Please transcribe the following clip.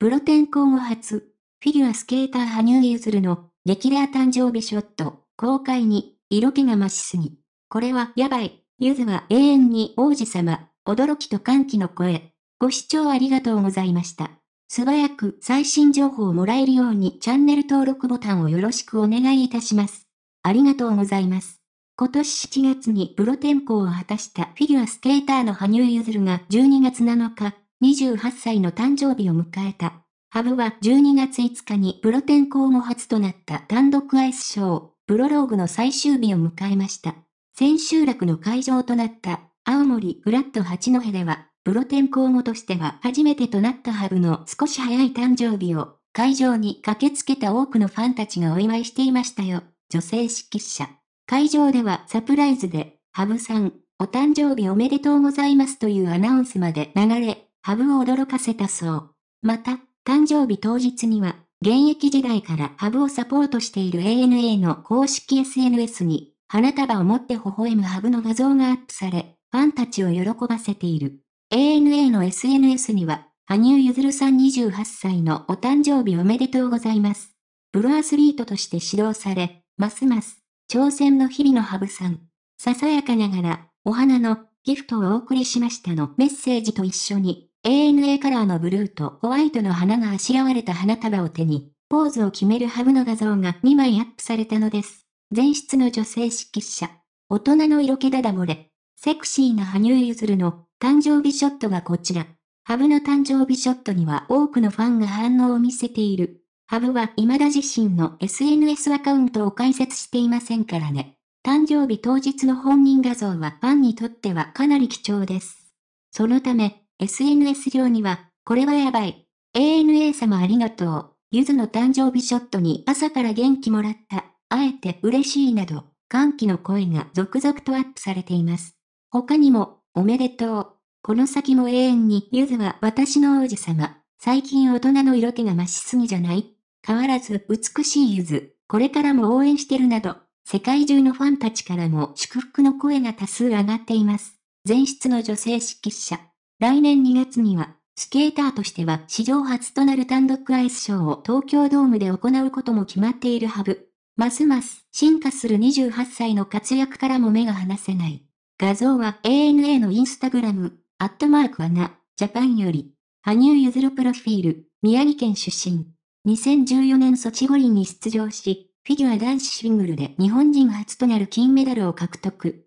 プロ転向後初、フィギュアスケーター羽生結弦の激レア誕生日ショット、公開に、色気が増しすぎ。これはやばい。ゆずは永遠に王子様、驚きと歓喜の声。ご視聴ありがとうございました。素早く最新情報をもらえるようにチャンネル登録ボタンをよろしくお願いいたします。ありがとうございます。今年7月にプロ転向を果たしたフィギュアスケーターの羽生結弦が12月7日、28歳の誕生日を迎えた。ハブは12月5日にプロ転向後初となった単独アイスショー、プロローグの最終日を迎えました。千秋楽の会場となった青森フラット八戸では、プロ転向後としては初めてとなったハブの少し早い誕生日を会場に駆けつけた多くのファンたちがお祝いしていましたよ。女性指揮者。会場ではサプライズで、ハブさん、お誕生日おめでとうございますというアナウンスまで流れ、ハブを驚かせたそう。また、誕生日当日には、現役時代からハブをサポートしている ANA の公式 SNS に、花束を持って微笑むハブの画像がアップされ、ファンたちを喜ばせている。ANA の SNS には、羽生結弦さん28歳のお誕生日おめでとうございます。プロアスリートとして指導され、ますます、挑戦の日々のハブさん。ささやかながら、お花のギフトをお送りしましたのメッセージと一緒に、ANA カラーのブルーとホワイトの花があしらわれた花束を手に、ポーズを決めるハブの画像が2枚アップされたのです。前室の女性指揮者。大人の色気だだ漏れ。セクシーな羽生結弦の誕生日ショットがこちら。ハブの誕生日ショットには多くのファンが反応を見せている。ハブは未だ自身の SNS アカウントを開設していませんからね。誕生日当日の本人画像はファンにとってはかなり貴重です。そのため、SNS 上には、これはやばい。ANA 様ありがとう。ゆずの誕生日ショットに朝から元気もらった。あえて嬉しいなど、歓喜の声が続々とアップされています。他にも、おめでとう。この先も永遠に、ゆずは私の王子様。最近大人の色気が増しすぎじゃない変わらず美しいゆず。これからも応援してるなど、世界中のファンたちからも祝福の声が多数上がっています。前室の女性指揮者。来年2月には、スケーターとしては史上初となる単独アイスショーを東京ドームで行うことも決まっているハブ。ますます進化する28歳の活躍からも目が離せない。画像は ANA のインスタグラム、アットマークアナ、ジャパンより、羽生結弦プロフィール、宮城県出身。2014年ソチ五輪に出場し、フィギュア男子シングルで日本人初となる金メダルを獲得。